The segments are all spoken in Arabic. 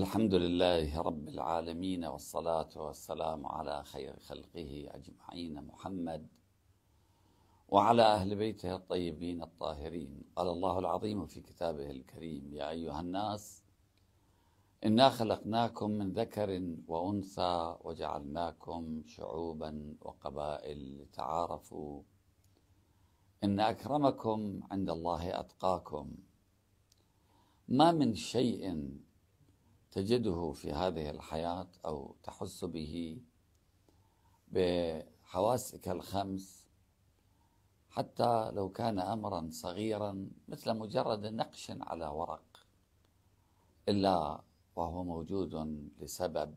الحمد لله رب العالمين والصلاة والسلام على خير خلقه أجمعين محمد وعلى أهل بيته الطيبين الطاهرين قال الله العظيم في كتابه الكريم يا أيها الناس إنا خلقناكم من ذكر وأنثى وجعلناكم شعوبا وقبائل لتعارفوا إن أكرمكم عند الله أتقاكم ما من شيء تجده في هذه الحياة أو تحس به بحواسك الخمس حتى لو كان أمرا صغيرا مثل مجرد نقش على ورق إلا وهو موجود لسبب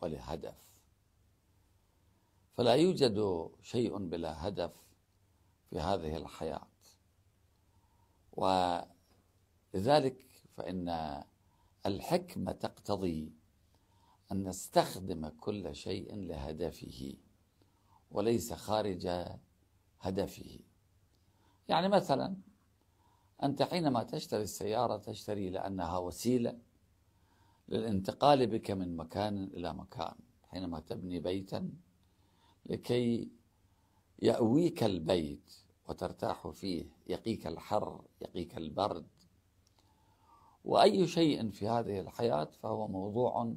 ولهدف فلا يوجد شيء بلا هدف في هذه الحياة ولذلك فإن الحكمة تقتضي أن نستخدم كل شيء لهدفه وليس خارج هدفه يعني مثلا أنت حينما تشتري السيارة تشتري لأنها وسيلة للانتقال بك من مكان إلى مكان حينما تبني بيتا لكي يأويك البيت وترتاح فيه يقيك الحر يقيك البرد واي شيء في هذه الحياه فهو موضوع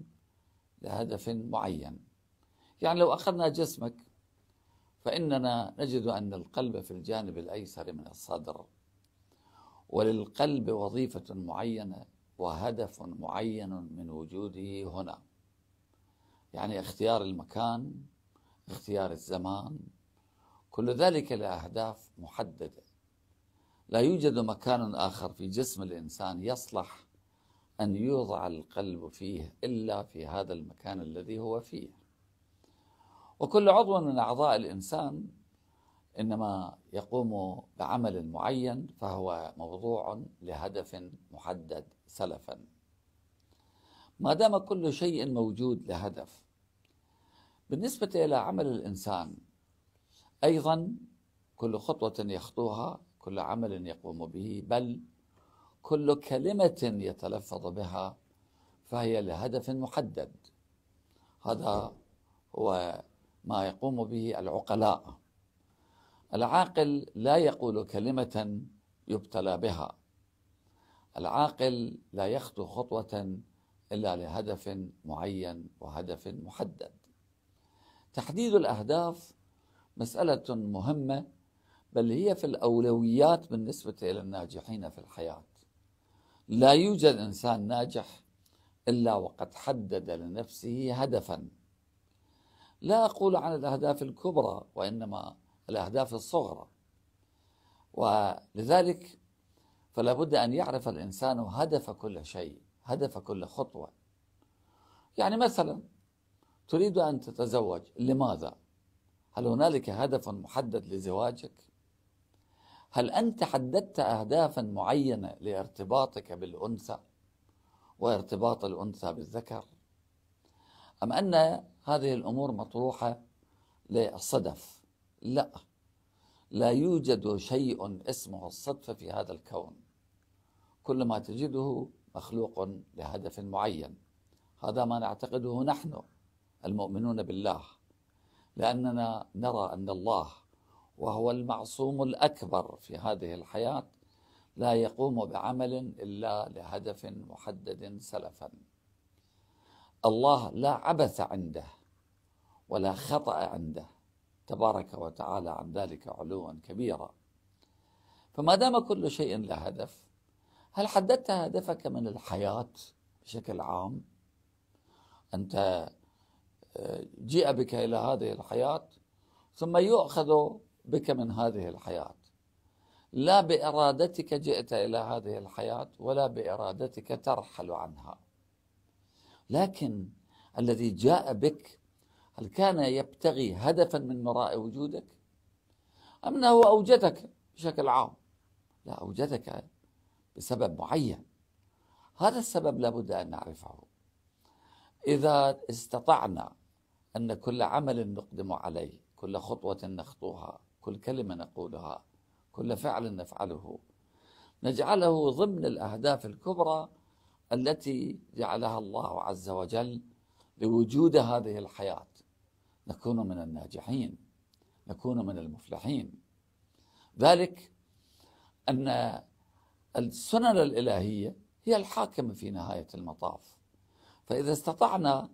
لهدف معين يعني لو اخذنا جسمك فاننا نجد ان القلب في الجانب الايسر من الصدر وللقلب وظيفه معينه وهدف معين من وجوده هنا يعني اختيار المكان اختيار الزمان كل ذلك لاهداف محدده لا يوجد مكان آخر في جسم الإنسان يصلح أن يوضع القلب فيه إلا في هذا المكان الذي هو فيه وكل عضو من أعضاء الإنسان إنما يقوم بعمل معين فهو موضوع لهدف محدد سلفا ما دام كل شيء موجود لهدف بالنسبة إلى عمل الإنسان أيضا كل خطوة يخطوها كل عمل يقوم به بل كل كلمة يتلفظ بها فهي لهدف محدد هذا هو ما يقوم به العقلاء العاقل لا يقول كلمة يبتلى بها العاقل لا يخطو خطوة إلا لهدف معين وهدف محدد تحديد الأهداف مسألة مهمة بل هي في الأولويات بالنسبة إلى الناجحين في الحياة لا يوجد إنسان ناجح إلا وقد حدد لنفسه هدفا لا أقول عن الأهداف الكبرى وإنما الأهداف الصغرى ولذلك فلا بد أن يعرف الإنسان هدف كل شيء هدف كل خطوة يعني مثلا تريد أن تتزوج لماذا؟ هل هنالك هدف محدد لزواجك؟ هل أنت حددت أهدافا معينة لارتباطك بالأنثى وارتباط الأنثى بالذكر أم أن هذه الأمور مطروحة للصدف لا لا يوجد شيء اسمه الصدفة في هذا الكون كل ما تجده مخلوق لهدف معين هذا ما نعتقده نحن المؤمنون بالله لأننا نرى أن الله وهو المعصوم الأكبر في هذه الحياة لا يقوم بعمل إلا لهدف محدد سلفا الله لا عبث عنده ولا خطأ عنده تبارك وتعالى عن ذلك علوا كبيرا فما دام كل شيء له هدف هل حددت هدفك من الحياة بشكل عام أنت آه، جيء بك إلى هذه الحياة ثم يؤخذ بك من هذه الحياه لا بارادتك جئت الى هذه الحياه ولا بارادتك ترحل عنها لكن الذي جاء بك هل كان يبتغي هدفا من وراء وجودك ام انه اوجدك بشكل عام لا اوجدك بسبب معين هذا السبب لابد ان نعرفه اذا استطعنا ان كل عمل نقدم عليه كل خطوه نخطوها كل كلمة نقولها كل فعل نفعله نجعله ضمن الأهداف الكبرى التي جعلها الله عز وجل لوجود هذه الحياة نكون من الناجحين نكون من المفلحين ذلك أن السنن الإلهية هي الحاكمة في نهاية المطاف فإذا استطعنا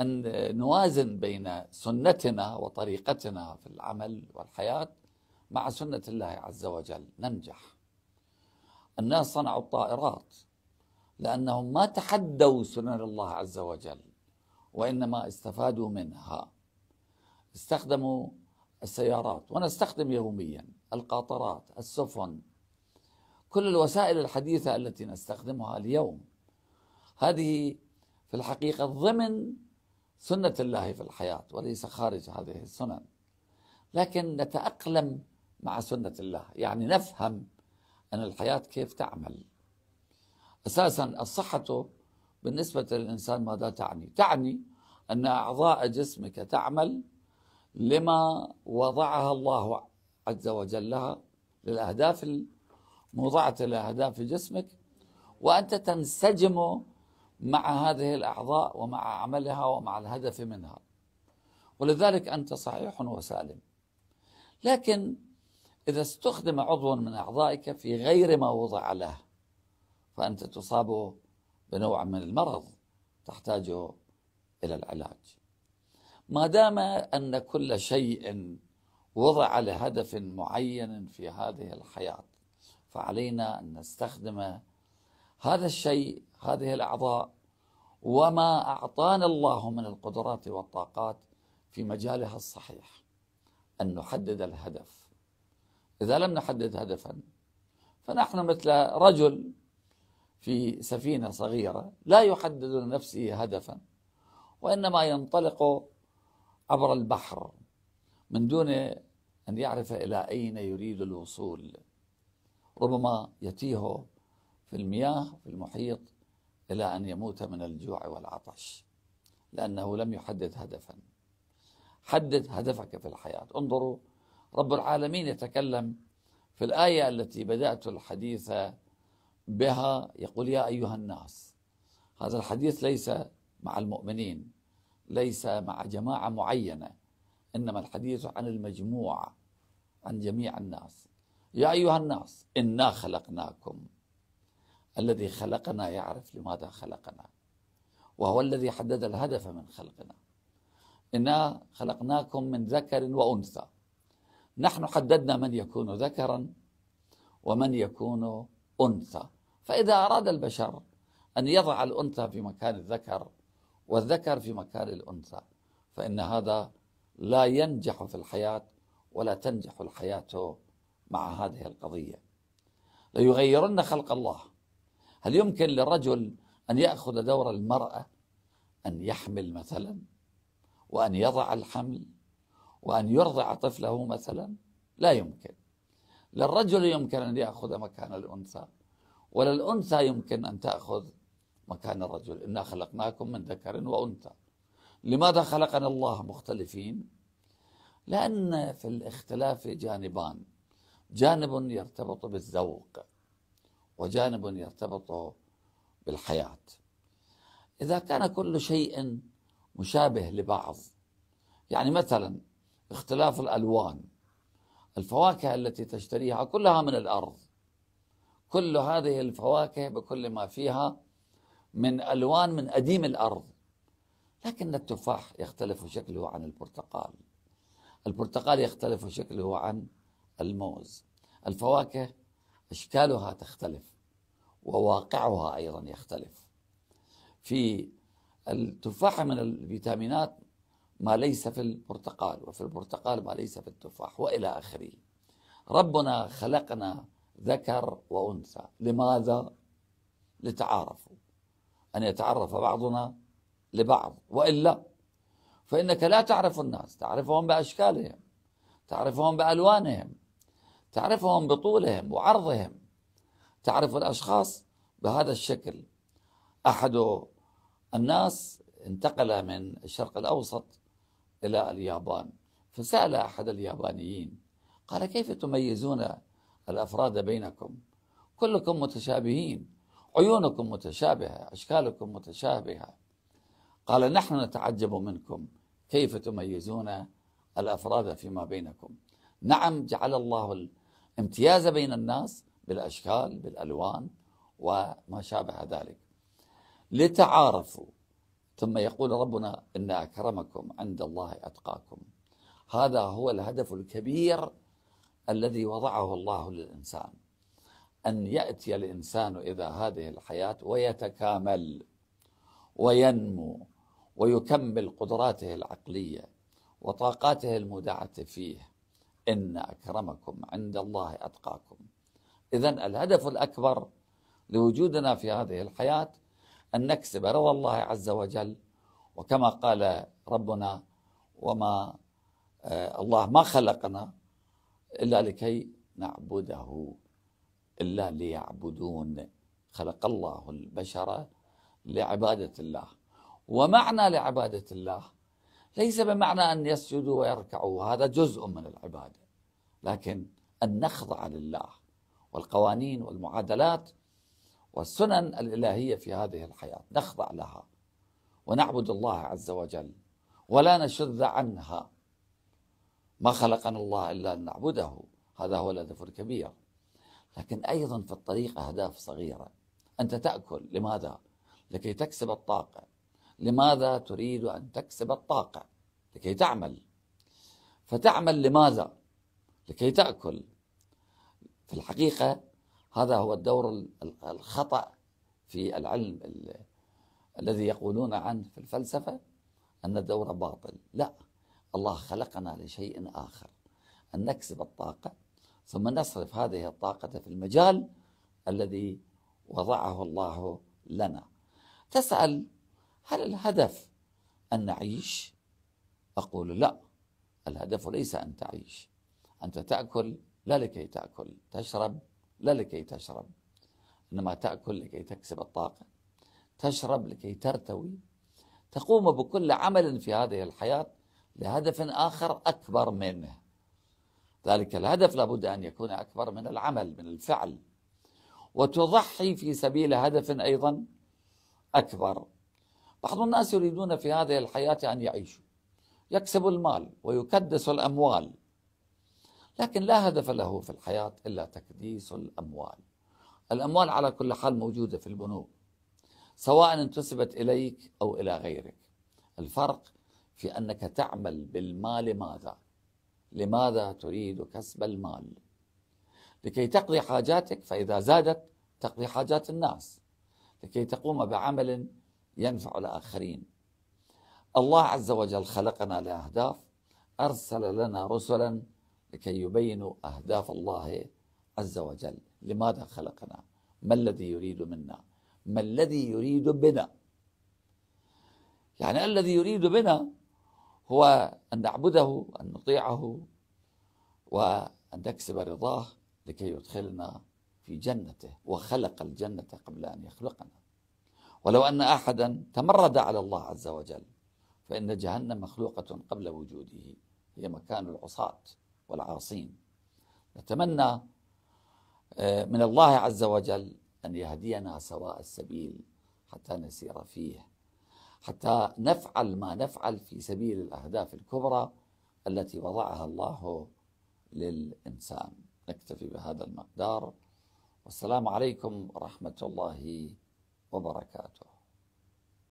أن نوازن بين سنتنا وطريقتنا في العمل والحياة مع سنة الله عز وجل ننجح الناس صنعوا الطائرات لأنهم ما تحدوا سنن الله عز وجل وإنما استفادوا منها استخدموا السيارات ونستخدم يوميا القاطرات السفن كل الوسائل الحديثة التي نستخدمها اليوم هذه في الحقيقة ضمن سنة الله في الحياة وليس خارج هذه السنن لكن نتأقلم مع سنة الله يعني نفهم أن الحياة كيف تعمل أساسا الصحة بالنسبة للإنسان ماذا تعني تعني أن أعضاء جسمك تعمل لما وضعها الله عز وجل لها للأهداف الموضعة لأهداف جسمك وأنت تنسجم مع هذه الأعضاء ومع عملها ومع الهدف منها ولذلك أنت صحيح وسالم لكن إذا استخدم عضو من أعضائك في غير ما وضع له فأنت تصاب بنوع من المرض تحتاج إلى العلاج ما دام أن كل شيء وضع لهدف معين في هذه الحياة فعلينا أن نستخدم هذا الشيء هذه الأعضاء وما أعطانا الله من القدرات والطاقات في مجالها الصحيح أن نحدد الهدف إذا لم نحدد هدفا فنحن مثل رجل في سفينة صغيرة لا يحدد لنفسه هدفا وإنما ينطلق عبر البحر من دون أن يعرف إلى أين يريد الوصول ربما يتيه في المياه في المحيط إلى أن يموت من الجوع والعطش لأنه لم يحدد هدفا حدد هدفك في الحياة انظروا رب العالمين يتكلم في الآية التي بدأت الحديث بها يقول يا أيها الناس هذا الحديث ليس مع المؤمنين ليس مع جماعة معينة إنما الحديث عن المجموعة عن جميع الناس يا أيها الناس إنا خلقناكم الذي خلقنا يعرف لماذا خلقنا وهو الذي حدد الهدف من خلقنا إنا خلقناكم من ذكر وأنثى نحن حددنا من يكون ذكرا ومن يكون أنثى فإذا أراد البشر أن يضع الأنثى في مكان الذكر والذكر في مكان الأنثى فإن هذا لا ينجح في الحياة ولا تنجح الحياة مع هذه القضية ليغيرن خلق الله هل يمكن للرجل أن يأخذ دور المرأة أن يحمل مثلا وأن يضع الحمل وأن يرضع طفله مثلا لا يمكن للرجل يمكن أن يأخذ مكان الأنثى وللأنثى يمكن أن تأخذ مكان الرجل إنا خلقناكم من ذكر وأنثى لماذا خلقنا الله مختلفين لأن في الاختلاف جانبان جانب يرتبط بالذوق وجانب يرتبط بالحياة إذا كان كل شيء مشابه لبعض يعني مثلا اختلاف الألوان الفواكه التي تشتريها كلها من الأرض كل هذه الفواكه بكل ما فيها من ألوان من أديم الأرض لكن التفاح يختلف شكله عن البرتقال البرتقال يختلف شكله عن الموز الفواكه اشكالها تختلف وواقعها ايضا يختلف في التفاحه من الفيتامينات ما ليس في البرتقال وفي البرتقال ما ليس في التفاح والى اخره ربنا خلقنا ذكر وانثى لماذا لتعارفوا ان يتعرف بعضنا لبعض والا فانك لا تعرف الناس تعرفهم باشكالهم تعرفهم بالوانهم تعرفهم بطولهم وعرضهم تعرف الأشخاص بهذا الشكل أحد الناس انتقل من الشرق الأوسط إلى اليابان فسأل أحد اليابانيين قال كيف تميزون الأفراد بينكم كلكم متشابهين عيونكم متشابهة أشكالكم متشابهة قال نحن نتعجب منكم كيف تميزون الأفراد فيما بينكم نعم جعل الله امتيازة بين الناس بالأشكال بالألوان وما شابه ذلك لتعارفوا ثم يقول ربنا إن أكرمكم عند الله أتقاكم هذا هو الهدف الكبير الذي وضعه الله للإنسان أن يأتي الإنسان إلى هذه الحياة ويتكامل وينمو ويكمل قدراته العقلية وطاقاته المودعه فيه إن أكرمكم عند الله أتقاكم إذا الهدف الأكبر لوجودنا في هذه الحياة أن نكسب رضا الله عز وجل وكما قال ربنا وما آه، الله ما خلقنا إلا لكي نعبده إلا ليعبدون خلق الله البشر لعبادة الله ومعنى لعبادة الله ليس بمعنى أن يسجدوا ويركعوا هذا جزء من العبادة لكن أن نخضع لله والقوانين والمعادلات والسنن الإلهية في هذه الحياة نخضع لها ونعبد الله عز وجل ولا نشذ عنها ما خلقنا الله إلا أن نعبده هذا هو الهدف الكبير لكن أيضا في الطريق أهداف صغيرة أنت تأكل لماذا؟ لكي تكسب الطاقة لماذا تريد أن تكسب الطاقة لكي تعمل فتعمل لماذا لكي تأكل في الحقيقة هذا هو الدور الخطأ في العلم الذي يقولون عنه في الفلسفة أن الدور باطل لا الله خلقنا لشيء آخر أن نكسب الطاقة ثم نصرف هذه الطاقة في المجال الذي وضعه الله لنا تسأل هل الهدف أن نعيش؟ أقول لا الهدف ليس أن تعيش أنت تأكل لا لكي تأكل تشرب لا لكي تشرب إنما تأكل لكي تكسب الطاقة تشرب لكي ترتوي تقوم بكل عمل في هذه الحياة لهدف آخر أكبر منه ذلك الهدف لابد أن يكون أكبر من العمل من الفعل وتضحي في سبيل هدف أيضا أكبر بعض الناس يريدون في هذه الحياة أن يعيشوا يكسب المال ويكدس الأموال لكن لا هدف له في الحياة إلا تكديس الأموال الأموال على كل حال موجودة في البنوك سواء انتسبت إليك أو إلى غيرك الفرق في أنك تعمل بالمال ماذا لماذا تريد كسب المال لكي تقضي حاجاتك فإذا زادت تقضي حاجات الناس لكي تقوم بعمل ينفع الآخرين الله عز وجل خلقنا لأهداف أرسل لنا رسلا لكي يبينوا أهداف الله عز وجل لماذا خلقنا ما الذي يريد منا ما الذي يريد بنا يعني الذي يريد بنا هو أن نعبده أن نطيعه وأن نكسب رضاه لكي يدخلنا في جنته وخلق الجنة قبل أن يخلقنا ولو أن أحدا تمرد على الله عز وجل فإن جهنم مخلوقة قبل وجوده هي مكان العصاة والعاصين نتمنى آه، من الله عز وجل أن يهدينا سواء السبيل حتى نسير فيه حتى نفعل ما نفعل في سبيل الأهداف الكبرى التي وضعها الله للإنسان نكتفي بهذا المقدار والسلام عليكم ورحمة الله وبركاته